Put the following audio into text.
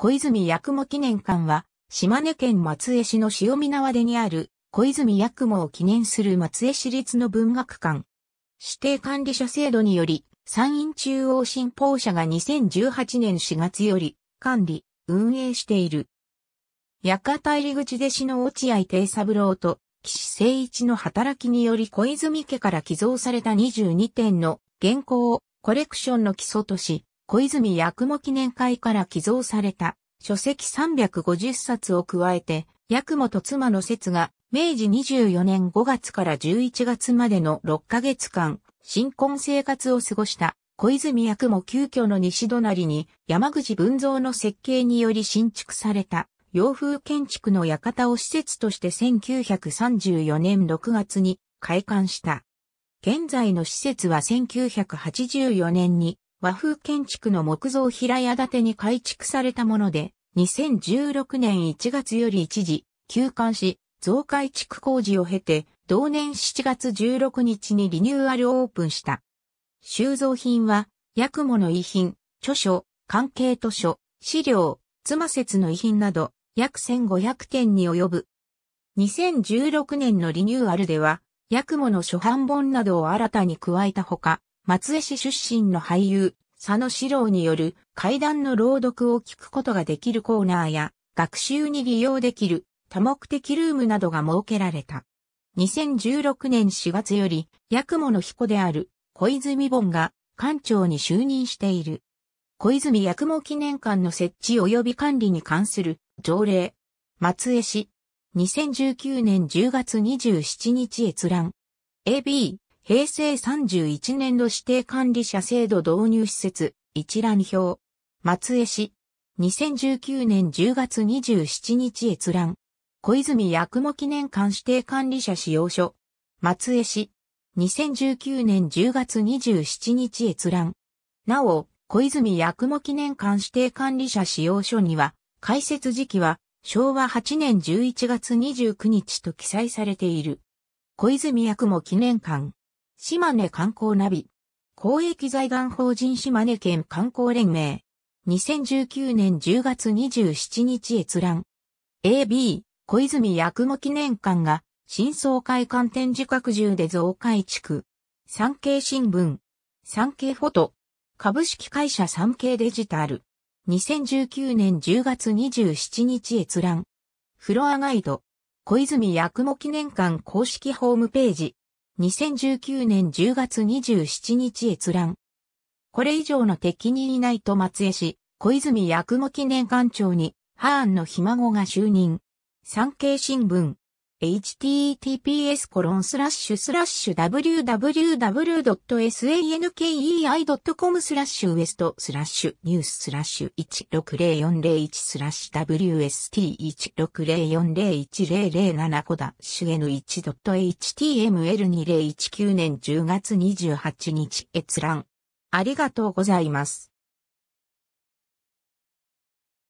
小泉八雲記念館は、島根県松江市の塩見縄でにある、小泉八雲を記念する松江市立の文学館。指定管理者制度により、山陰中央新報社が2018年4月より、管理、運営している。八方入り口弟子の落合定三郎と、岸誠一の働きにより小泉家から寄贈された22点の原稿をコレクションの基礎とし、小泉八雲記念会から寄贈された書籍350冊を加えて、八雲と妻の説が明治24年5月から11月までの6ヶ月間、新婚生活を過ごした小泉役も急遽の西隣に山口文蔵の設計により新築された洋風建築の館を施設として1934年6月に開館した。現在の施設は1984年に和風建築の木造平屋建てに改築されたもので、2016年1月より一時、休館し、増改築工事を経て、同年7月16日にリニューアルオープンした。収蔵品は、役物の遺品、著書、関係図書、資料、妻説の遺品など、約1500点に及ぶ。2016年のリニューアルでは、役物の初版本などを新たに加えたほか、松江市出身の俳優、佐野史郎による怪談の朗読を聞くことができるコーナーや、学習に利用できる多目的ルームなどが設けられた。2016年4月より、八雲の彦である小泉本が館長に就任している。小泉八雲記念館の設置及び管理に関する条例。松江市。2019年10月27日閲覧。AB 平成31年度指定管理者制度導入施設、一覧表。松江市。2019年10月27日閲覧。小泉八雲記念館指定管理者使用書。松江市。2019年10月27日閲覧。なお、小泉八雲記念館指定管理者使用書には、開設時期は昭和8年11月29日と記載されている。小泉八雲記念館。島根観光ナビ。公益財団法人島根県観光連盟。2019年10月27日閲覧。AB、小泉八雲記念館が、新総会館展示拡充で増改築。産経新聞。産経フォト。株式会社産経デジタル。2019年10月27日閲覧。フロアガイド。小泉八雲記念館公式ホームページ。2019年10月27日閲覧。これ以上の敵にいないと松江市、小泉八雲記念館長に、ハーンのひ孫が就任。産経新聞。https コロンスラッシュスラッシュ www.sankei.com スラッシュウエストスラッシュニューススラッシュ160401スラッシュ w s t 1 6 0 4 0 1 0 0 7シュ N1.html2019 年10月28日閲覧。ありがとうございます。